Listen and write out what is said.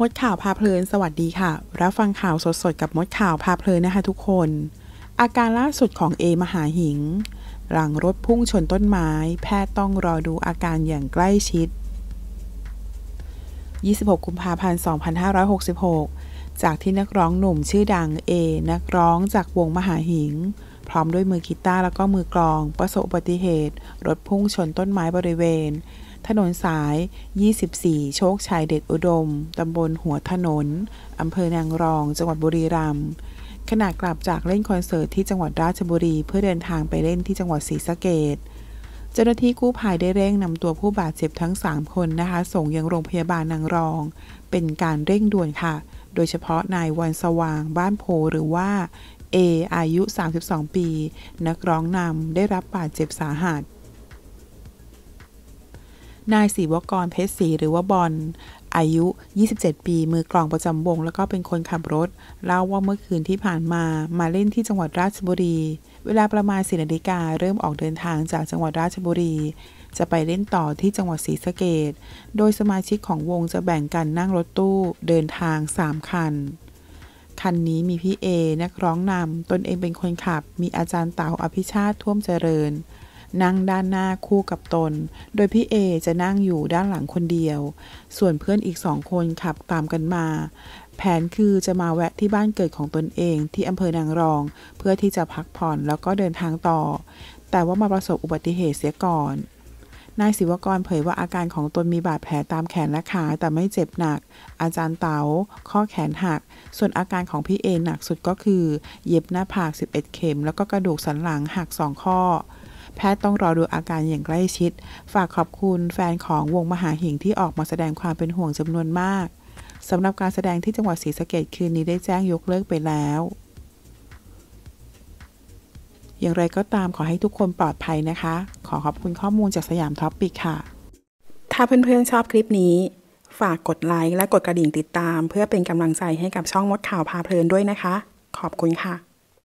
มดข่าวพาเพลินสวัสดีค่ะ รับฟังข่าวสดๆ กับมดข่าวพาเพลินนะคะทุกคน อาการล่าสุดของเอมหาหิงหลังรถพุ่งชนต้นไม้ แพทย์ต้องรอดูอาการอย่างใกล้ชิด 26กุมภาพันธ์2566 จากที่นักร้องหนุ่มชื่อดังเอนักร้องจากวงมหาหิง พร้อมด้วยมือกีตาร์แล้วก็มือกลอง ประสบอุบัติเหตุ รถพุ่งชนต้นไม้บริเวณถนนสาย 24 โชคชัยเดชอุดม ตำบลหัวถนนอำเภอนางรอง จังหวัดบุรีรัมย์ขณะกลับจากเล่นคอนเสิร์ตที่จังหวัดราชบุรีเพื่อเดินทางไปเล่นที่จังหวัดศรีสะเกดเจ้าหน้าที่กู้ภัยได้เร่งนำตัวผู้บาดเจ็บทั้ง 3 คนนะคะส่งยังโรงพยาบาลนางรอง เป็นการเร่งด่วนค่ะ โดยเฉพาะนายวันสว่างบ้านโพหรือว่าเออายุ 32 ปี นักร้องนำได้รับบาดเจ็บสาหัสนายศิวกรเพชรศรีหรือว่าบอลอายุ 27 ปี มือกลองประจำวงแล้วก็เป็นคนขับรถ เล่าว่าเมื่อคืนที่ผ่านมามาเล่นที่จังหวัดราชบุรี เวลาประมาณสี่นาฬิกาเริ่มออกเดินทางจากจังหวัดราชบุรี จะไปเล่นต่อที่จังหวัดศรีสะเกดโดยสมาชิกของวง จะแบ่งกันนั่งรถตู้เดินทาง 3 คันคันนี้มีพี่เอนักร้องนำตนเองเป็นคนขับมีอาจารย์เต๋าอภิชาติท่วมเจริญนั่งด้านหน้าคู่กับตน โดยพี่เอจะนั่งอยู่ด้านหลังคนเดียว ส่วนเพื่อนอีกสองคนขับตามกันมา แผนคือจะมาแวะที่บ้านเกิดของตนเองที่อำเภอนางรอง เพื่อที่จะพักผ่อนแล้วก็เดินทางต่อ แต่ว่ามาประสบอุบัติเหตุเสียก่อน นายศิวกรเผยว่าอาการของตนมีบาดแผลตามแขนและขาแต่ไม่เจ็บหนัก อาจารย์เตา๋าข้อแขนหัก ส่วนอาการของพี่เอหนักสุดก็คือ เย็บหน้าผาก 11เข็ม แล้วก็กระดูกสันหลังหัก2ข้อแพทย์ต้องรอดูอาการอย่างใกล้ชิด ฝากขอบคุณแฟนของวงมหาหิงที่ออกมาแสดงความเป็นห่วงจำนวนมาก สำหรับการแสดงที่จังหวัดศรีสะเกดคืนนี้ได้แจ้งยกเลิกไปแล้ว อย่างไรก็ตามขอให้ทุกคนปลอดภัยนะคะ ขอขอบคุณข้อมูลจากสยามท็อปปิกค่ะ ถ้าเพื่อนๆชอบคลิปนี้ ฝากกดไลค์และกดกระดิ่งติดตาม เพื่อเป็นกำลังใจให้กับช่องมดข่าวพาเพลินด้วยนะคะ ขอบคุณค่ะ